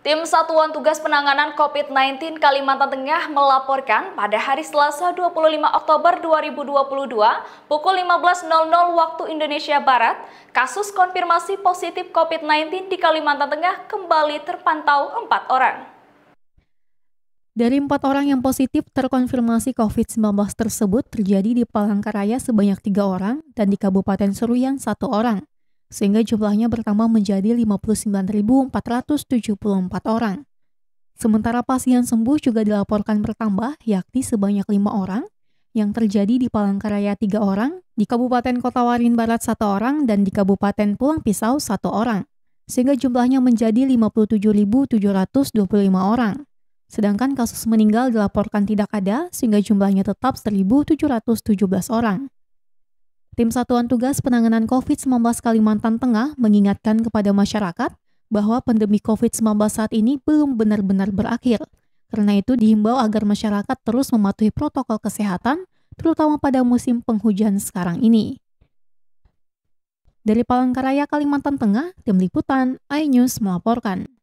Tim Satuan Tugas Penanganan COVID-19 Kalimantan Tengah melaporkan pada hari Selasa 25 Oktober 2022 pukul 15.00 waktu Indonesia Barat, kasus konfirmasi positif COVID-19 di Kalimantan Tengah kembali terpantau empat orang. Dari empat orang yang positif terkonfirmasi COVID-19 tersebut terjadi di Palangkaraya sebanyak tiga orang dan di Kabupaten Seruyan satu orang sehingga jumlahnya bertambah menjadi 59.474 orang. Sementara pasien sembuh juga dilaporkan bertambah, yakni sebanyak 5 orang, yang terjadi di Palangkaraya 3 orang, di Kabupaten Kota Warin Barat 1 orang, dan di Kabupaten Pulang Pisau 1 orang, sehingga jumlahnya menjadi 57.725 orang. Sedangkan kasus meninggal dilaporkan tidak ada, sehingga jumlahnya tetap 1.717 orang. Tim Satuan Tugas Penanganan COVID-19 Kalimantan Tengah mengingatkan kepada masyarakat bahwa pandemi COVID-19 saat ini belum benar-benar berakhir. Karena itu dihimbau agar masyarakat terus mematuhi protokol kesehatan, terutama pada musim penghujan sekarang ini. Dari Palangkaraya, Kalimantan Tengah, Tim Liputan, iNews melaporkan.